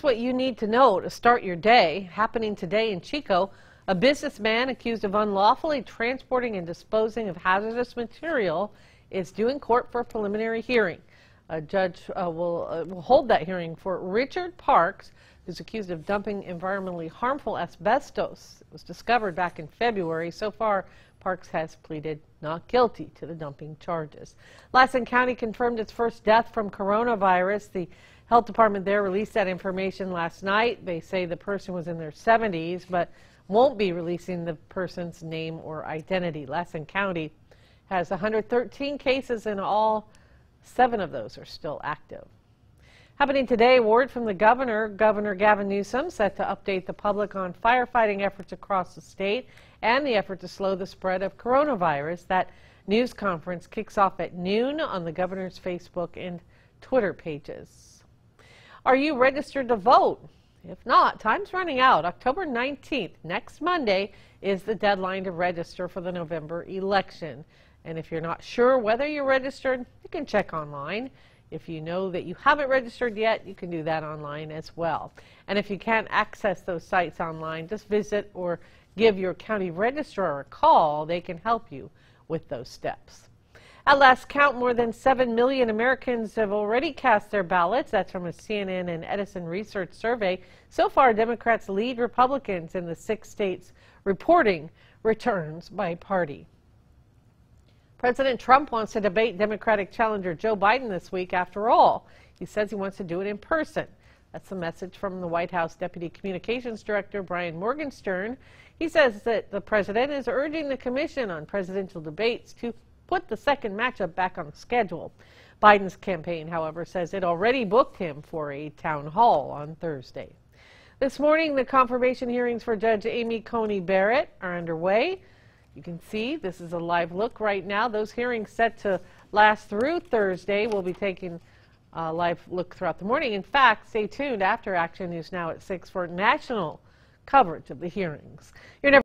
That's what you need to know to start your day. Happening today in Chico, a businessman accused of unlawfully transporting and disposing of hazardous material is due in court for a preliminary hearing. A judge uh, will, uh, will hold that hearing for Richard Parks, who's accused of dumping environmentally harmful asbestos. It was discovered back in February. So far, Parks has pleaded not guilty to the dumping charges. Lassen County confirmed its first death from coronavirus. The health department there released that information last night. They say the person was in their 70s, but won't be releasing the person's name or identity. Lassen County has 113 cases in all. Seven of those are still active. Happening today, word from the governor, Governor Gavin Newsom, set to update the public on firefighting efforts across the state and the effort to slow the spread of coronavirus. That news conference kicks off at noon on the governor's Facebook and Twitter pages. Are you registered to vote? If not, time's running out. October 19th, next Monday, is the deadline to register for the November election. And if you're not sure whether you're registered, you can check online. If you know that you haven't registered yet, you can do that online as well. And if you can't access those sites online, just visit or give your county registrar a call. They can help you with those steps. At last count, more than 7 million Americans have already cast their ballots. That's from a CNN and Edison Research survey. So far, Democrats lead Republicans in the six states reporting returns by party. President Trump wants to debate Democratic challenger Joe Biden this week after all. He says he wants to do it in person. That's the message from the White House Deputy Communications Director Brian Morgenstern. He says that the president is urging the Commission on Presidential Debates to put the second matchup back on the schedule. Biden's campaign, however, says it already booked him for a town hall on Thursday. This morning, the confirmation hearings for Judge Amy Coney Barrett are underway. You can see this is a live look right now. Those hearings set to last through Thursday. We'll be taking a live look throughout the morning. In fact, stay tuned after Action News Now at 6 for national coverage of the hearings. You're never